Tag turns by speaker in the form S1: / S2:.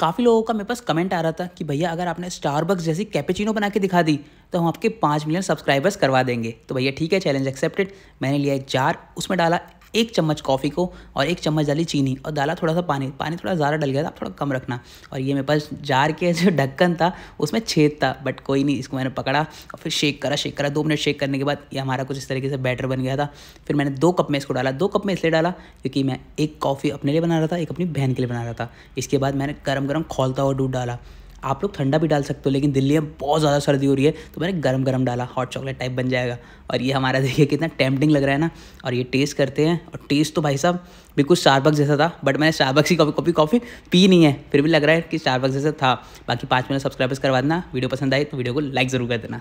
S1: काफ़ी लोगों का मेरे पास कमेंट आ रहा था कि भैया अगर आपने स्टारबक्स जैसी कैपेचिनो बना के दिखा दी तो हम आपके पाँच मिलियन सब्सक्राइबर्स करवा देंगे तो भैया ठीक है चैलेंज एक्सेप्टेड मैंने लिया एक जार उसमें डाला एक चम्मच कॉफ़ी को और एक चम्मच डाली चीनी और डाला थोड़ा सा पानी पानी थोड़ा ज़्यादा डल गया था थोड़ा कम रखना और ये मेरे पास जार के जो ढक्कन था उसमें छेद था बट कोई नहीं इसको मैंने पकड़ा और फिर शेक करा शेक करा दो मिनट शेक करने के बाद ये हमारा कुछ इस तरीके से बैटर बन गया था फिर मैंने दो कप में इसको डाला दो कप में इसलिए डाला क्योंकि मैं एक कॉफ़ी अपने लिए बना रहा था एक अपनी बहन के लिए बना रहा था इसके बाद मैंने गर्म गर्म खोलता हुआ दूध डाला आप लोग ठंडा भी डाल सकते हो लेकिन दिल्ली में बहुत ज़्यादा सर्दी हो रही है तो मैंने गर्म गर्म डाला हॉट चॉकलेट टाइप बन जाएगा और ये हमारा देखिए कितना टेम्पटिंग लग रहा है ना और ये टेस्ट करते हैं और टेस्ट तो भाई साहब बिल्कुल स्टारबक्स जैसा था बट मैंने स्टारबक्स की कॉपी कॉपी कॉफ़ी पी नहीं है फिर भी लग रहा है कि स्टारबक्स जैसा था बाकी पाँच मिनट सब्सक्राइबर्स करवा देना वीडियो पसंद आई तो वीडियो को लाइक ज़रूर कर देना